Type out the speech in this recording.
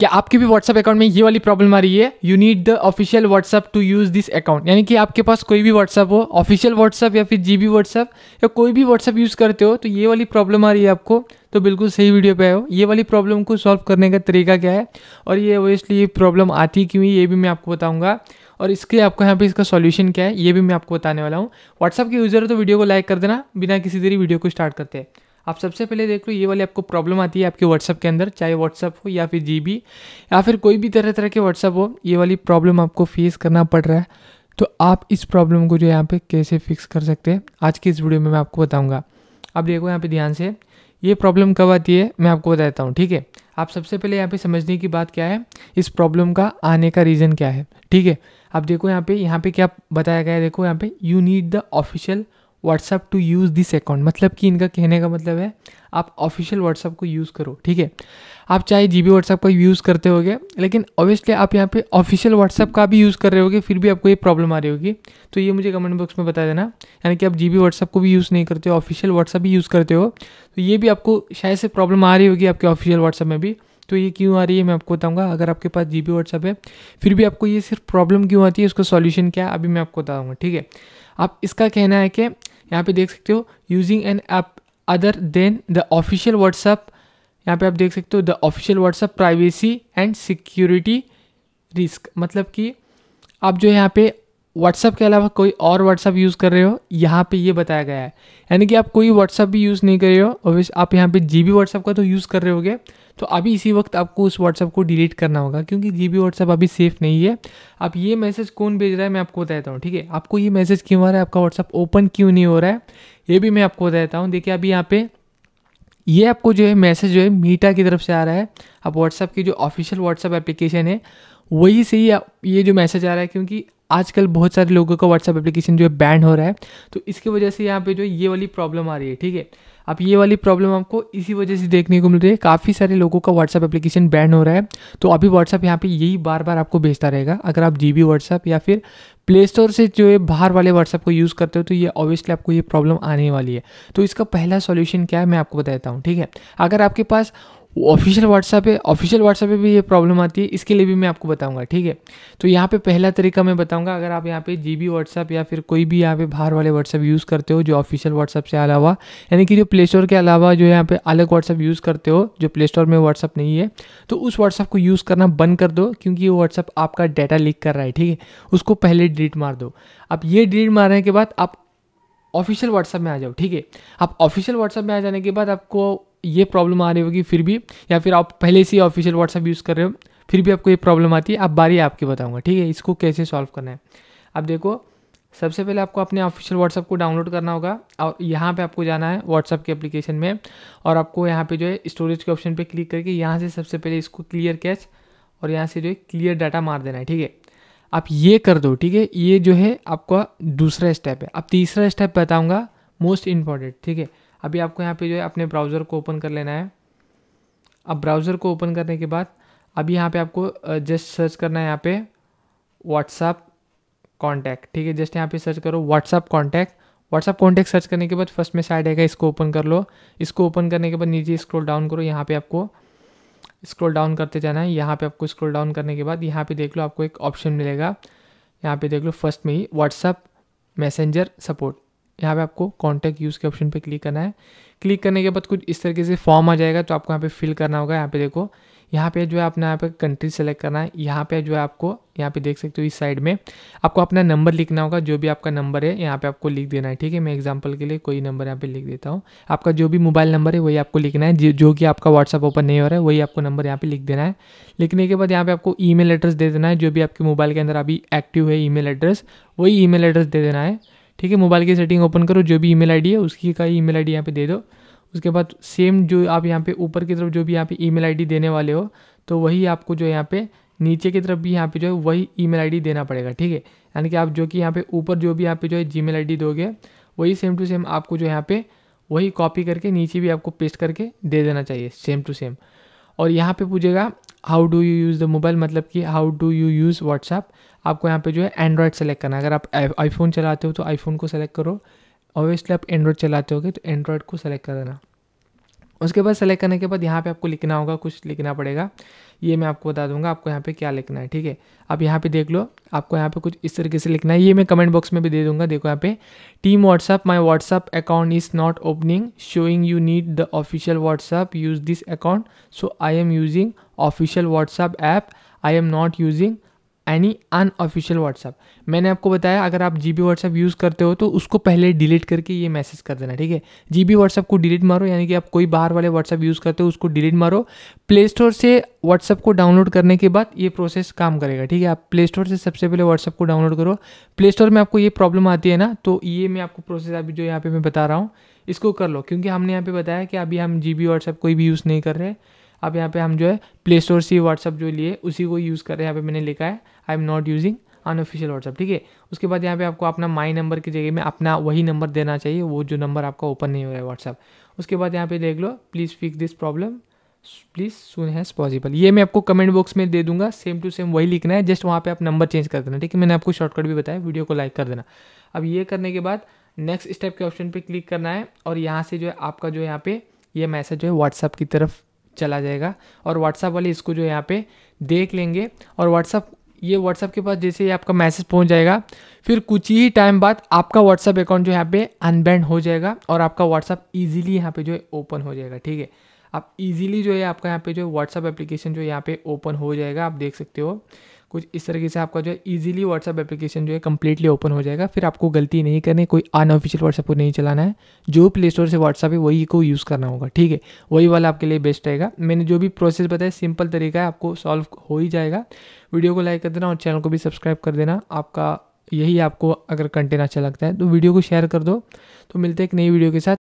क्या आपके भी व्हाट्सअप अकाउंट में ये वाली प्रॉब्लम आ रही है you need the official WhatsApp to use this account यानी कि आपके पास कोई भी व्हाट्सअप हो ऑफिशियल व्हाट्सअप या फिर जी बी व्हाट्सअप या कोई भी व्हाट्सअप यूज़ करते हो तो ये वाली प्रॉब्लम आ रही है आपको तो बिल्कुल सही वीडियो पे आए हो ये वाली प्रॉब्लम को सॉल्व करने का तरीका क्या है और ये ओबियसली ये प्रॉब्लम आती क्यों ये भी मैं आपको बताऊँगा और इसके आपको यहाँ पे इसका सॉल्यूशन क्या है ये भी मैं आपको बताने वाला हूँ व्हाट्सअप के यूज़र तो वीडियो को लाइक कर देना बिना किसी देरी वीडियो को स्टार्ट करते हैं आप सबसे पहले देख लो ये वाली आपको प्रॉब्लम आती है आपके व्हाट्सअप के अंदर चाहे व्हाट्सअप हो या फिर जी या फिर कोई भी तरह तरह के व्हाट्सअप हो ये वाली प्रॉब्लम आपको फेस करना पड़ रहा है तो आप इस प्रॉब्लम को जो यहाँ पे कैसे फिक्स कर सकते हैं आज की इस वीडियो में मैं आपको बताऊँगा आप देखो यहाँ पे ध्यान से ये प्रॉब्लम कब आती है मैं आपको बता देता हूँ ठीक है आप सबसे पहले यहाँ पे समझने की बात क्या है इस प्रॉब्लम का आने का रीज़न क्या है ठीक है आप देखो यहाँ पे यहाँ पे क्या बताया गया है देखो यहाँ पे you need the official WhatsApp to use this account मतलब कि इनका कहने का मतलब है आप ऑफिशियल व्हाट्सअप को यूज़ करो ठीक है आप चाहे जी बी व्हाट्सअप का यूज़ करते होगे लेकिन ऑब्वियसली आप यहाँ पे ऑफिशियल व्हाट्सअप का भी यूज़ कर रहे होगे फिर भी आपको ये प्रॉब्लम आ रही होगी तो ये मुझे कमेंट बॉक्स में बता देना यानी कि आप जी बी व्हाट्सअप को भी यूज़ नहीं करते हो ऑफिशियल व्हाट्सअप भी यूज़ करते हो तो ये भी आपको शायद से प्रॉब्लम आ रही होगी आपके ऑफिशियल व्हाट्सएप में भी तो ये क्यों आ रही है मैं आपको बताऊंगा अगर आपके पास जी बी व्हाट्सअप है फिर भी आपको ये सिर्फ प्रॉब्लम क्यों आती है उसका सॉल्यूशन क्या है अभी मैं आपको बताऊंगा ठीक है आप इसका कहना है कि यहाँ पे देख सकते हो using an app other than the official WhatsApp यहाँ पे आप देख सकते हो the official WhatsApp privacy and security risk मतलब कि आप जो यहाँ पे व्हाट्सअप के अलावा कोई और व्हाट्सअप यूज़ कर रहे हो यहाँ पे ये बताया गया है यानी कि आप कोई व्हाट्सअप भी यूज़ नहीं कर रहे हो ऑब्वियस आप यहाँ पे जी बी व्हाट्सअप का तो यूज़ कर रहे होगे तो अभी इसी वक्त आपको उस व्हाट्सअप को डिलीट करना होगा क्योंकि जी बी व्हाट्सअप अभी सेफ नहीं है अब ये मैसेज कौन भेज रहा है मैं आपको बताता हूँ ठीक है आपको ये मैसेज क्यों आ रहा है आपका व्हाट्सअप ओपन क्यों नहीं हो रहा है ये भी मैं आपको बताता हूँ देखिए अभी यहाँ पे ये आपको जो है मैसेज जो है मीटा की तरफ से आ रहा है अब व्हाट्सअप की जो ऑफिशियल व्हाट्सअप एप्लीकेशन है वही से ही ये जो मैसेज आ रहा है क्योंकि आजकल बहुत सारे लोगों का व्हाट्सएप एप्लीकेशन जो है बैंड हो रहा है तो इसकी वजह से यहाँ पे जो ये वाली प्रॉब्लम आ रही है ठीक है अब ये वाली प्रॉब्लम आपको इसी वजह से देखने को मिल रही है काफ़ी सारे लोगों का व्हाट्सअप एप्लीकेशन बैन हो रहा है तो अभी व्हाट्सअप यहाँ पे यही बार बार आपको भेजता रहेगा अगर आप जी बी व्हाट्सअप या फिर प्ले स्टोर से जो है बाहर वाले व्हाट्सअप को यूज़ करते हो तो ये ऑब्वियसली आपको ये प्रॉब्लम आने वाली है तो इसका पहला सॉल्यूशन क्या है मैं आपको बताता हूँ ठीक है अगर आपके पास ऑफिशियल व्हाट्सएप है ऑफिशियल व्हाट्सएप पे भी ये प्रॉब्लम आती है इसके लिए भी मैं आपको बताऊंगा ठीक है तो यहाँ पे पहला तरीका मैं बताऊंगा अगर आप यहाँ पे जी बी व्हाट्सएप या फिर कोई भी यहाँ पे बाहर वाले व्हाट्सएप यूज़ करते हो जो ऑफिशियल व्हाट्सएप से अलावा यानी कि जो प्ले स्टोर के अलावा जो यहाँ पे अलग व्हाट्सएप यूज़ करते हो जो प्ले स्टोर में व्हाट्सअप नहीं है तो उस व्हाट्सअप को यूज़ करना बंद कर दो क्योंकि वो व्हाट्सअप आपका डाटा लीक कर रहा है ठीक है उसको पहले डिलीट मार दो अब ये डिलीट मारने के बाद आप ऑफिशियल व्हाट्सअप में आ जाओ ठीक है आप ऑफिशियल व्हाट्सअप में आ जाने के बाद आपको ये प्रॉब्लम आ रही होगी फिर भी या फिर आप पहले से ऑफिशियल व्हाट्सअप यूज़ कर रहे हो फिर भी आपको ये प्रॉब्लम आती है आप बारी आपके बताऊँगा ठीक है इसको कैसे सॉल्व करना है अब देखो सबसे पहले आपको अपने ऑफिशियल व्हाट्सअप को डाउनलोड करना होगा और यहाँ पे आपको जाना है व्हाट्सअप के एप्लीकेशन में और आपको यहाँ पे जो है स्टोरेज के ऑप्शन पे क्लिक करके यहाँ से सबसे पहले इसको क्लियर कैच और यहाँ से जो है क्लियर डाटा मार देना है ठीक है आप ये कर दो ठीक है ये जो है आपका दूसरा स्टेप है अब तीसरा स्टेप बताऊँगा मोस्ट इम्पॉर्टेंट ठीक है अभी आपको यहाँ पे जो है अपने ब्राउज़र को ओपन कर लेना है अब ब्राउज़र को ओपन करने के बाद अभी यहाँ पे आपको जस्ट सर्च करना है यहाँ पे व्हाट्सअप कॉन्टैक्ट ठीक है जस्ट यहाँ पे सर्च करो WhatsApp contact WhatsApp contact search करने के बाद फर्स्ट में साइड आएगा इसको ओपन कर लो इसको ओपन करने के बाद नीचे स्क्रोल डाउन करो यहाँ पर आपको स्क्रोल डाउन करते जाना है यहाँ पर आपको स्क्रोल डाउन करने के बाद यहाँ पर देख लो आपको एक ऑप्शन मिलेगा यहाँ पर देख लो फर्स्ट में ही व्हाट्सअप मैसेंजर सपोर्ट यहाँ पे आपको कॉन्टैक्ट यूज़ के ऑप्शन पे क्लिक करना है क्लिक करने के बाद कुछ इस तरीके से फॉर्म आ जाएगा तो आपको यहाँ पे फिल करना होगा यहाँ पे देखो यहाँ पे जो है अपना यहाँ पे कंट्री सेलेक्ट करना है यहाँ पे जो है आपको यहाँ पे देख सकते हो इस साइड में आपको अपना नंबर लिखना होगा जो भी आपका नंबर है यहाँ पे आपको लिख देना है ठीक है मैं एग्जांपल के लिए कोई नंबर यहाँ पे लिख देता हूँ आपका जो भी मोबाइल नंबर है वही आपको लिखना है जो कि आपका व्हाट्सअप ओपन नहीं हो रहा है वही आपको नंबर यहाँ पर लिख देना है लिखने के बाद यहाँ पे आपको ई मेल एड्रेस दे देना है जो भी आपके मोबाइल के अंदर अभी एक्टिव है ई मेल एड्रेस वही ई मेल एड्रेस दे देना है ठीक है मोबाइल की सेटिंग ओपन करो जो भी ईमेल आईडी है उसकी का ईमेल आईडी यहाँ पे दे दो उसके बाद सेम जो आप यहाँ पे ऊपर की तरफ जो भी यहाँ पे ईमेल आईडी देने वाले हो तो वही आपको जो यहाँ पे नीचे की तरफ भी यहाँ पे जो है वही ई मेल देना पड़ेगा ठीक है यानी कि आप जो कि यहाँ पे ऊपर जो भी यहाँ पे जो है जी मेल दोगे वही सेम टू सेम आपको जो यहाँ पे वही कॉपी करके नीचे भी आपको पेस्ट करके दे देना चाहिए सेम टू सेम और यहाँ पे पूछेगा how do you use the mobile मतलब कि how do you use WhatsApp आपको यहाँ पे जो है एंड्रॉयड सेलेक्ट करना है अगर आप आईफोन चलाते हो तो आईफोन को सेलेक्ट करो ऑब्वियसली आप एंड्रॉयड चलाते होगे तो एंड्रॉयड को सेलेक्ट कर देना उसके बाद सेलेक्ट करने के बाद यहाँ पे आपको लिखना होगा कुछ लिखना पड़ेगा ये मैं आपको बता दूंगा आपको यहाँ पे क्या लिखना है ठीक है आप यहाँ पे देख लो आपको यहाँ पे कुछ इस तरीके से लिखना है ये मैं कमेंट बॉक्स में भी दे दूंगा देखो यहाँ पे team WhatsApp my WhatsApp account is not opening showing you need the official WhatsApp use this account so I am using official WhatsApp app I am not using any unofficial WhatsApp मैंने आपको बताया अगर आप जी B WhatsApp use करते हो तो उसको पहले डिलीट करके ये मैसेज कर देना ठीक है जी बी व्हाट्सअप को डिलीट मारो यानी कि आप कोई बाहर वाले व्हाट्सअप यूज़ करते हो उसको डिलीट मारो प्ले स्टोर से व्हाट्सअप को डाउनलोड करने के बाद ये प्रोसेस काम करेगा ठीक है आप प्ले स्टोर से सबसे पहले व्हाट्सअप को डाउनलोड करो प्ले स्टोर में आपको ये प्रॉब्लम आती है ना तो ये मैं आपको प्रोसेस अभी जो यहाँ पे मैं बता रहा हूँ इसको कर लो क्योंकि हमने यहाँ पे बताया कि अभी हम जी बी व्हाट्सअप कोई भी यूज़ नहीं कर रहे हैं अब यहाँ पे हम जो है प्ले स्टोर से व्हाट्सअप जो लिए उसी को यूज़ कर रहे हैं यहाँ पे मैंने लिखा है I am not using unofficial WhatsApp ठीक है उसके बाद यहाँ पे आपको अपना माई नंबर की जगह में अपना वही नंबर देना चाहिए वो जो नंबर आपका ओपन नहीं हो रहा है व्हाट्सअप उसके बाद यहाँ पे देख लो please fix this problem please soon has possible ये मैं आपको कमेंट बॉक्स में दे दूंगा सेम टू सेम वही लिखना है जस्ट वहाँ पे आप नंबर चेंज कर देना ठीक है मैंने आपको शॉर्टकट भी बताया वीडियो को लाइक कर देना अब ये करने के बाद नेक्स्ट स्टेप के ऑप्शन पे क्लिक करना है और यहाँ से जो है आपका जो यहाँ पे ये मैसेज जो है व्हाट्सअप की तरफ चला जाएगा और व्हाट्सअप वाले इसको जो यहाँ पे देख लेंगे और व्हाट्सअप ये व्हाट्सअप के पास जैसे ही आपका मैसेज पहुँच जाएगा फिर कुछ ही टाइम बाद आपका व्हाट्सअप अकाउंट जो यहाँ पे अनबैंड हो जाएगा और आपका व्हाट्सअप ईजिली यहाँ पे जो है ओपन हो जाएगा ठीक है आप इजीली जो है आपका यहाँ पे जो व्हाट्सअप एप्लीकेशन जो यहाँ पे ओपन हो जाएगा आप देख सकते हो कुछ इस तरीके से आपका जो है ईजिली व्हाट्सअप एप्लीकेशन जो है कम्प्लीटली ओपन हो जाएगा फिर आपको गलती नहीं करनी कोई अनऑफिशियल व्हाट्सअप को नहीं चलाना है जो प्ले स्टोर से व्हाट्सअप है वही को यूज़ करना होगा ठीक है वही वाला आपके लिए बेस्ट रहेगा मैंने जो भी प्रोसेस बताया सिंपल तरीका है आपको सॉल्व हो ही जाएगा वीडियो को लाइक कर देना और चैनल को भी सब्सक्राइब कर देना आपका यही आपको अगर कंटेंट अच्छा लगता है तो वीडियो को शेयर कर दो तो मिलते हैं एक नई वीडियो के साथ